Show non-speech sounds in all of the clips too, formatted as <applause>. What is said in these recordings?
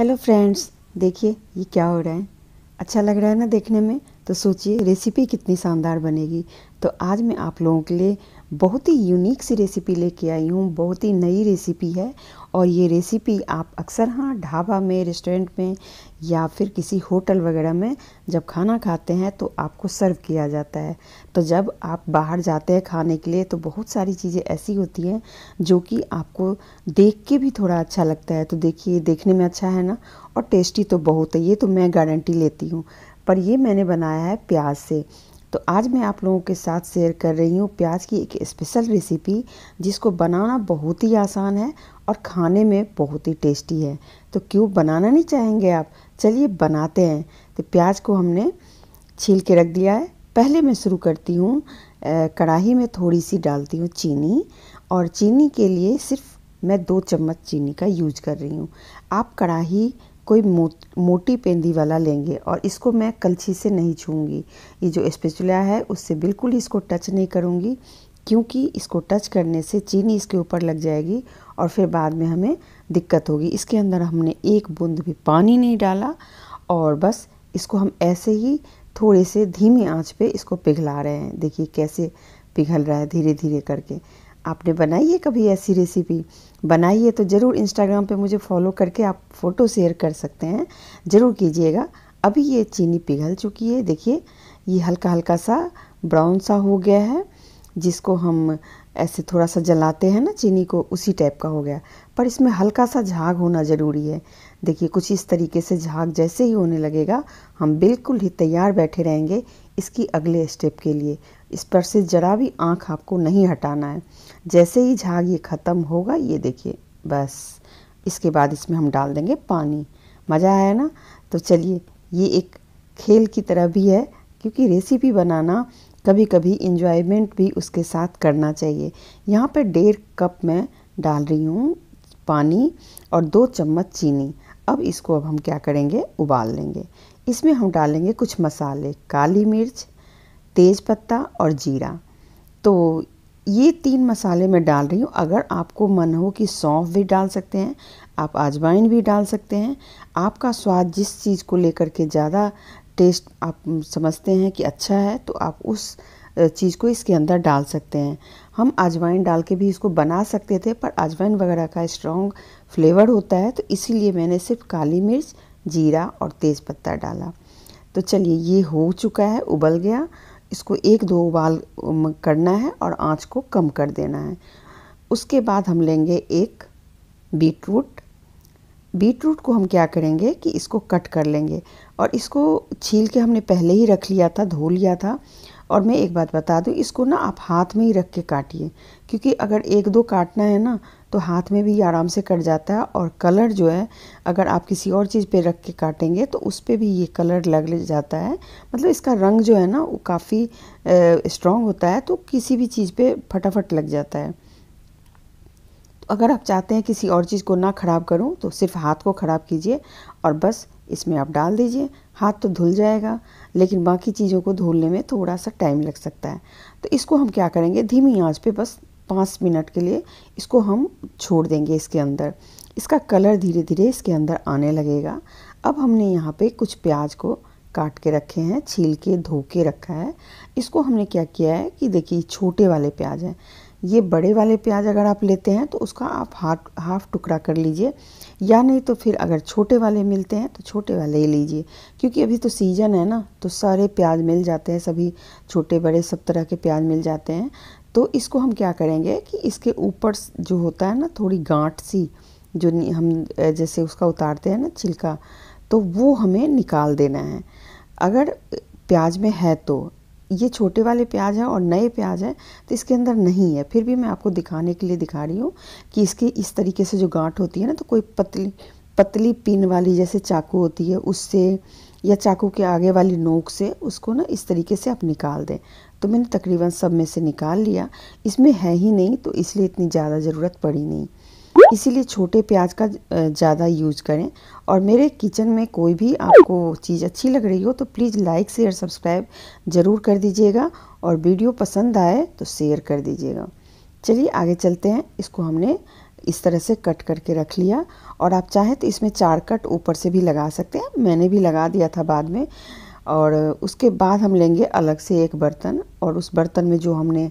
hello friends देखिए ये क्या हो रहा है अच्छा लग रहा है ना देखने में तो सोचिए रेसिपी कितनी शानदार बनेगी तो आज मैं आप लोगों के लिए बहुत ही यूनिक सी रेसिपी लेके आई हूँ बहुत ही नई रेसिपी है और ये रेसिपी आप अक्सर हाँ ढाबा में रेस्टोरेंट में या फिर किसी होटल वगैरह में जब खाना खाते हैं तो आपको सर्व किया जाता है तो जब आप बाहर जाते हैं खाने के लिए तो बहुत सारी चीज़ें ऐसी होती हैं जो कि आपको देख के भी थोड़ा अच्छा लगता है तो देखिए देखने में अच्छा है ना और टेस्टी तो बहुत है ये तो मैं गारंटी लेती हूँ पर ये मैंने बनाया है प्याज से तो आज मैं आप लोगों के साथ शेयर कर रही हूँ प्याज की एक स्पेशल रेसिपी जिसको बनाना बहुत ही आसान है और खाने में बहुत ही टेस्टी है तो क्यों बनाना नहीं चाहेंगे आप चलिए बनाते हैं तो प्याज को हमने छील के रख दिया है पहले मैं शुरू करती हूँ कढ़ाही में थोड़ी सी डालती हूँ चीनी और चीनी के लिए सिर्फ मैं दो चम्मच चीनी का यूज कर रही हूँ आप कढ़ाही कोई मो मोटी पेंदी वाला लेंगे और इसको मैं कलछी से नहीं छूँगी ये जो स्पेचुला है उससे बिल्कुल इसको टच नहीं करूँगी क्योंकि इसको टच करने से चीनी इसके ऊपर लग जाएगी और फिर बाद में हमें दिक्कत होगी इसके अंदर हमने एक बूंद भी पानी नहीं डाला और बस इसको हम ऐसे ही थोड़े से धीमी आंच पे इसको पिघला रहे हैं देखिए कैसे पिघल रहा है धीरे धीरे करके आपने बनाई है कभी ऐसी रेसिपी बनाइए तो ज़रूर इंस्टाग्राम पे मुझे फॉलो करके आप फ़ोटो शेयर कर सकते हैं ज़रूर कीजिएगा अभी ये चीनी पिघल चुकी है देखिए ये हल्का हल्का सा ब्राउन सा हो गया है जिसको हम ऐसे थोड़ा सा जलाते हैं ना चीनी को उसी टाइप का हो गया पर इसमें हल्का सा झाग होना ज़रूरी है देखिए कुछ इस तरीके से झाग जैसे ही होने लगेगा हम बिल्कुल ही तैयार बैठे रहेंगे इसकी अगले स्टेप के लिए इस पर से जरा भी आँख आपको नहीं हटाना है जैसे ही झाग ये ख़त्म होगा ये देखिए बस इसके बाद इसमें हम डाल देंगे पानी मज़ा आया ना तो चलिए ये एक खेल की तरह भी है क्योंकि रेसिपी बनाना कभी कभी इंजॉयमेंट भी उसके साथ करना चाहिए यहाँ पर डेढ़ कप मैं डाल रही हूँ पानी और दो चम्मच चीनी अब इसको अब हम क्या करेंगे उबाल लेंगे इसमें हम डालेंगे कुछ मसाले काली मिर्च तेज पत्ता और जीरा तो ये तीन मसाले मैं डाल रही हूँ अगर आपको मन हो कि सौंफ भी डाल सकते हैं आप आजवाइन भी डाल सकते हैं आपका स्वाद जिस चीज़ को लेकर के ज़्यादा टेस्ट आप समझते हैं कि अच्छा है तो आप उस चीज़ को इसके अंदर डाल सकते हैं हम अजवाइन डाल के भी इसको बना सकते थे पर अजवाइन वगैरह का स्ट्रॉन्ग फ्लेवर होता है तो इसीलिए मैंने सिर्फ काली मिर्च जीरा और तेज़ पत्ता डाला तो चलिए ये हो चुका है उबल गया इसको एक दो उबाल करना है और आँच को कम कर देना है उसके बाद हम लेंगे एक बीट रूट बीट रूट को हम क्या करेंगे कि इसको कट कर लेंगे और इसको छील के हमने पहले ही रख लिया था धो लिया था और मैं एक बात बता दूं इसको ना आप हाथ में ही रख के काटिए क्योंकि अगर एक दो काटना है ना तो हाथ में भी आराम से कट जाता है और कलर जो है अगर आप किसी और चीज़ पे रख के काटेंगे तो उस पर भी ये कलर लग जाता है मतलब इसका रंग जो है ना वो काफ़ी स्ट्रॉन्ग होता है तो किसी भी चीज़ पे फटाफट लग जाता है अगर आप चाहते हैं किसी और चीज़ को ना ख़राब करूं तो सिर्फ हाथ को ख़राब कीजिए और बस इसमें आप डाल दीजिए हाथ तो धुल जाएगा लेकिन बाकी चीज़ों को धुलने में थोड़ा सा टाइम लग सकता है तो इसको हम क्या करेंगे धीमी आंच पे बस पाँच मिनट के लिए इसको हम छोड़ देंगे इसके अंदर इसका कलर धीरे धीरे इसके अंदर आने लगेगा अब हमने यहाँ पर कुछ प्याज को काट के रखे हैं छील के धो के रखा है इसको हमने क्या किया है कि देखिए छोटे वाले प्याज हैं ये बड़े वाले प्याज अगर आप लेते हैं तो उसका आप हाफ हाफ टुकड़ा कर लीजिए या नहीं तो फिर अगर छोटे वाले मिलते हैं तो छोटे वाले ही लीजिए क्योंकि अभी तो सीज़न है ना तो सारे प्याज मिल जाते हैं सभी छोटे बड़े सब तरह के प्याज मिल जाते हैं तो इसको हम क्या करेंगे कि इसके ऊपर जो होता है ना थोड़ी गांठ सी जो हम जैसे उसका उतारते हैं ना छिलका तो वो हमें निकाल देना है अगर प्याज में है तो ये छोटे वाले प्याज हैं और नए प्याज हैं तो इसके अंदर नहीं है फिर भी मैं आपको दिखाने के लिए दिखा रही हूँ कि इसके इस तरीके से जो गांठ होती है ना तो कोई पतली पतली पिन वाली जैसे चाकू होती है उससे या चाकू के आगे वाली नोक से उसको ना इस तरीके से आप निकाल दें तो मैंने तकरीबन सब में से निकाल लिया इसमें है ही नहीं तो इसलिए इतनी ज़्यादा ज़रूरत पड़ी नहीं इसीलिए छोटे प्याज का ज़्यादा यूज करें और मेरे किचन में कोई भी आपको चीज़ अच्छी लग रही हो तो प्लीज़ लाइक शेयर सब्सक्राइब ज़रूर कर दीजिएगा और वीडियो पसंद आए तो शेयर कर दीजिएगा चलिए आगे चलते हैं इसको हमने इस तरह से कट करके रख लिया और आप चाहें तो इसमें चार कट ऊपर से भी लगा सकते हैं मैंने भी लगा दिया था बाद में और उसके बाद हम लेंगे अलग से एक बर्तन और उस बर्तन में जो हमने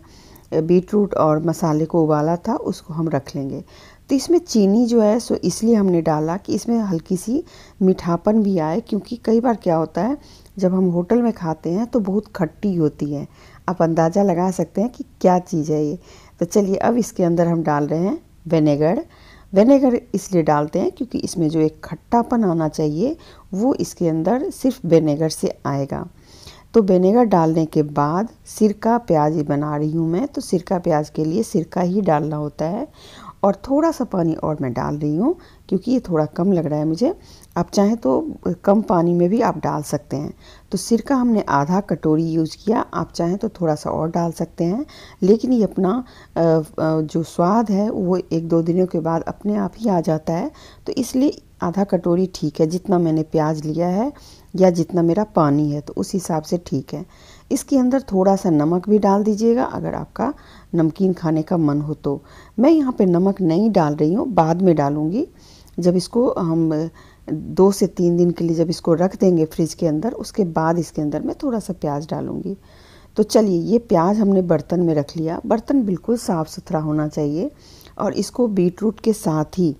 बीट रूट और मसाले को उबाला था उसको हम रख लेंगे तो इसमें चीनी जो है सो इसलिए हमने डाला कि इसमें हल्की सी मीठापन भी आए क्योंकि कई बार क्या होता है जब हम होटल में खाते हैं तो बहुत खट्टी होती है आप अंदाज़ा लगा सकते हैं कि क्या चीज़ है ये तो चलिए अब इसके अंदर हम डाल रहे हैं वेनेगर वेनेगर इसलिए डालते हैं क्योंकि इसमें जो एक खट्टापन आना चाहिए वो इसके अंदर सिर्फ वेनेगर से आएगा तो वेनेगर डालने के बाद सिरका प्याज ही बना रही हूँ मैं तो सिरका प्याज के लिए सिरका ही डालना होता है और थोड़ा सा पानी और मैं डाल रही हूँ क्योंकि ये थोड़ा कम लग रहा है मुझे आप चाहें तो कम पानी में भी आप डाल सकते हैं तो सिरका हमने आधा कटोरी यूज़ किया आप चाहें तो थोड़ा सा और डाल सकते हैं लेकिन ये अपना जो स्वाद है वो एक दो दिनों के बाद अपने आप ही आ जाता है तो इसलिए आधा कटोरी ठीक है जितना मैंने प्याज लिया है या जितना मेरा पानी है तो उस हिसाब से ठीक है इसके अंदर थोड़ा सा नमक भी डाल दीजिएगा अगर आपका नमकीन खाने का मन हो तो मैं यहाँ पे नमक नहीं डाल रही हूँ बाद में डालूँगी जब इसको हम दो से तीन दिन के लिए जब इसको रख देंगे फ्रिज के अंदर उसके बाद इसके अंदर मैं थोड़ा सा प्याज डालूँगी तो चलिए ये प्याज हमने बर्तन में रख लिया बर्तन बिल्कुल साफ़ सुथरा होना चाहिए और इसको बीट रूट के साथ ही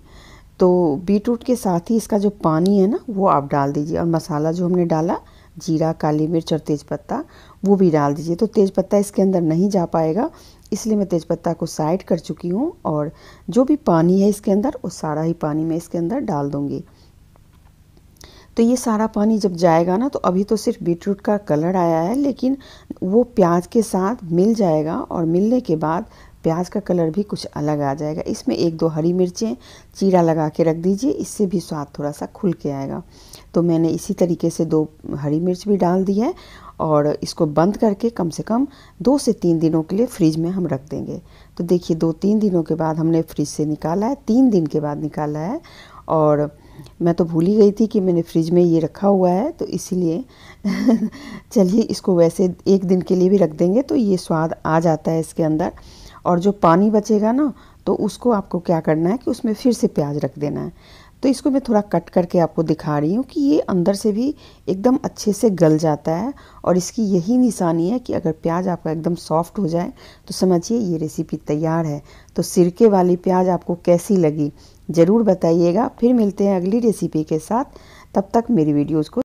तो बीट रूट के साथ ही इसका जो पानी है ना वो आप डाल दीजिए और मसाला जो हमने डाला जीरा काली मिर्च और तेज़पत्ता वो भी डाल दीजिए तो तेज़पत्ता इसके अंदर नहीं जा पाएगा इसलिए मैं तेज़पत्ता को साइड कर चुकी हूँ और जो भी पानी है इसके अंदर वो सारा ही पानी मैं इसके अंदर डाल दूँगी तो ये सारा पानी जब जाएगा ना तो अभी तो सिर्फ बीटरूट का कलर आया है लेकिन वो प्याज के साथ मिल जाएगा और मिलने के बाद प्याज का कलर भी कुछ अलग आ जाएगा इसमें एक दो हरी मिर्चें चीरा लगा के रख दीजिए इससे भी स्वाद थोड़ा सा खुल के आएगा तो मैंने इसी तरीके से दो हरी मिर्च भी डाल दी है और इसको बंद करके कम से कम दो से तीन दिनों के लिए फ्रिज में हम रख देंगे तो देखिए दो तीन दिनों के बाद हमने फ्रिज से निकाला है तीन दिन के बाद निकाला है और मैं तो भूल ही गई थी कि मैंने फ्रिज में ये रखा हुआ है तो इसीलिए <laughs> चलिए इसको वैसे एक दिन के लिए भी रख देंगे तो ये स्वाद आ जाता है इसके अंदर और जो पानी बचेगा ना तो उसको आपको क्या करना है कि उसमें फिर से प्याज रख देना है तो इसको मैं थोड़ा कट करके आपको दिखा रही हूँ कि ये अंदर से भी एकदम अच्छे से गल जाता है और इसकी यही निशानी है कि अगर प्याज आपका एकदम सॉफ्ट हो जाए तो समझिए ये रेसिपी तैयार है तो सिरके वाली प्याज आपको कैसी लगी ज़रूर बताइएगा फिर मिलते हैं अगली रेसिपी के साथ तब तक मेरी वीडियोज़ को